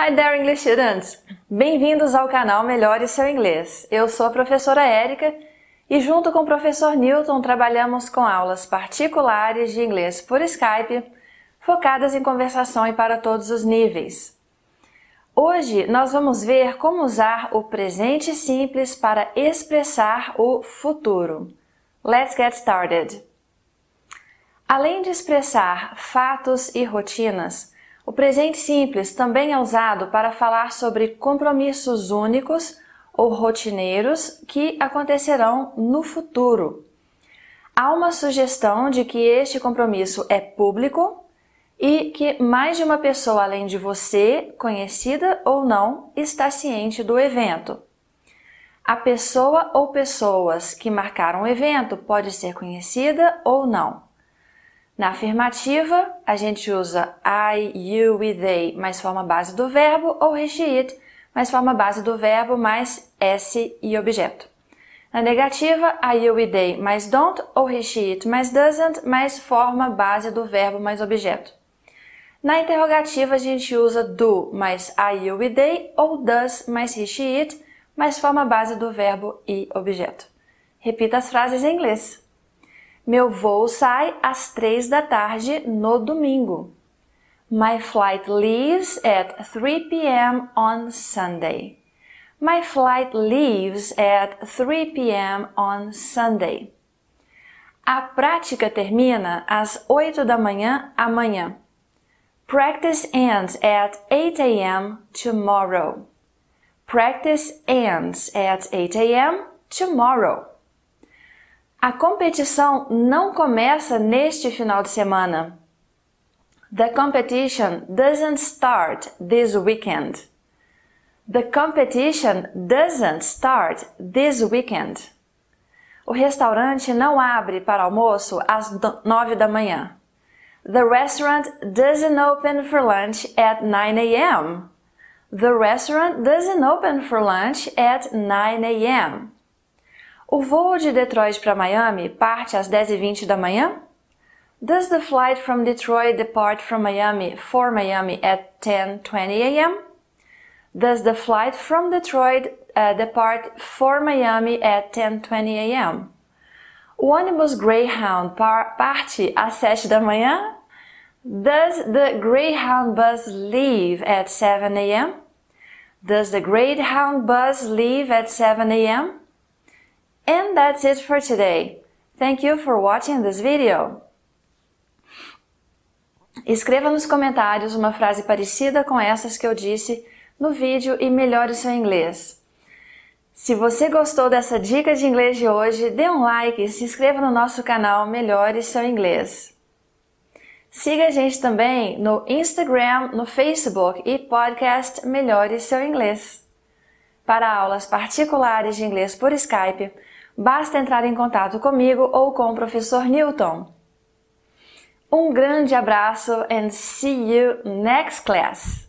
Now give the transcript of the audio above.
Hi there, English students! Bem-vindos ao canal Melhore Seu Inglês. Eu sou a professora Érica e, junto com o professor Newton, trabalhamos com aulas particulares de inglês por Skype, focadas em conversação e para todos os níveis. Hoje nós vamos ver como usar o presente simples para expressar o futuro. Let's get started! Além de expressar fatos e rotinas, o presente simples também é usado para falar sobre compromissos únicos ou rotineiros que acontecerão no futuro. Há uma sugestão de que este compromisso é público e que mais de uma pessoa além de você, conhecida ou não, está ciente do evento. A pessoa ou pessoas que marcaram o evento pode ser conhecida ou não. Na afirmativa, a gente usa I, you e they mais forma base do verbo ou he, it mais forma base do verbo mais s e objeto. Na negativa, I, you e they mais don't ou he, it mais doesn't mais forma base do verbo mais objeto. Na interrogativa, a gente usa do mais I, you e they ou does mais he, she, it mais forma base do verbo e objeto. Repita as frases em inglês. Meu voo sai às três da tarde no domingo. My flight leaves at 3 p.m. on Sunday. My flight leaves at 3 p.m. on Sunday. A prática termina às 8 da manhã amanhã. Practice ends at 8 a.m. tomorrow. Practice ends at 8 a.m. tomorrow. A competição não começa neste final de semana. The competition doesn't start this weekend. The competition doesn't start this weekend. O restaurante não abre para almoço às nove da manhã. The restaurant doesn't open for lunch at 9 a.m. The restaurant doesn't open for lunch at 9 a.m. O voo de Detroit para Miami parte às 10h20 da manhã? Does the flight from Detroit depart from Miami for Miami at 10:20 a.m.? Does the flight from Detroit uh, depart for Miami at 10:20 a.m.? O ônibus Greyhound par parte às 7 da manhã? Does the Greyhound bus leave at 7 a.m.? Does the Greyhound bus leave at 7 a.m.? And that's it for today. Thank you for watching this video. Escreva nos comentários uma frase parecida com essas que eu disse no vídeo e melhore seu inglês. Se você gostou dessa dica de inglês de hoje, dê um like e se inscreva no nosso canal Melhore Seu Inglês. Siga a gente também no Instagram, no Facebook e podcast Melhore Seu Inglês. Para aulas particulares de inglês por Skype, basta entrar em contato comigo ou com o professor Newton. Um grande abraço and see you next class!